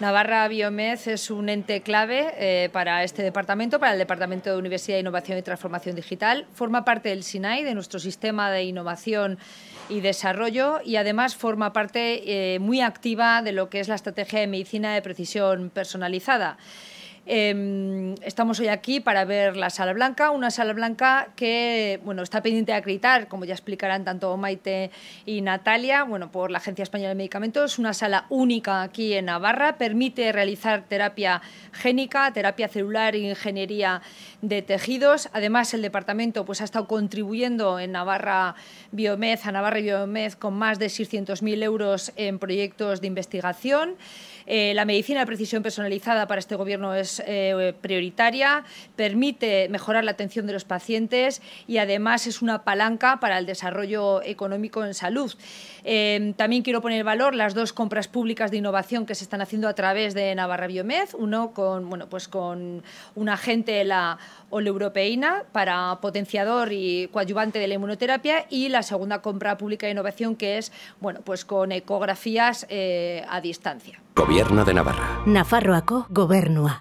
Navarra Biomed es un ente clave eh, para este departamento, para el Departamento de Universidad, de Innovación y Transformación Digital. Forma parte del SINAI, de nuestro sistema de innovación y desarrollo, y además forma parte eh, muy activa de lo que es la estrategia de medicina de precisión personalizada. Em, estamos hoy aquí para ver la sala blanca, una sala blanca que bueno, está pendiente de acreditar, como ya explicarán tanto Maite y Natalia, bueno, por la Agencia Española de Medicamentos, es una sala única aquí en Navarra, permite realizar terapia génica, terapia celular e ingeniería de tejidos. Además, el departamento pues, ha estado contribuyendo en Navarra Biomed, a Navarra Biomed, con más de 600.000 euros en proyectos de investigación. Eh, la medicina de precisión personalizada para este gobierno es eh, prioritaria, permite mejorar la atención de los pacientes y además es una palanca para el desarrollo económico en salud. Eh, también quiero poner valor las dos compras públicas de innovación que se están haciendo a través de Navarra Biomed, uno con, bueno, pues con un agente, la oleuropeína, para potenciador y coadyuvante de la inmunoterapia y la segunda compra pública de innovación que es bueno, pues con ecografías eh, a distancia. Gobierno de Navarra. Nafarroaco, Gobernua.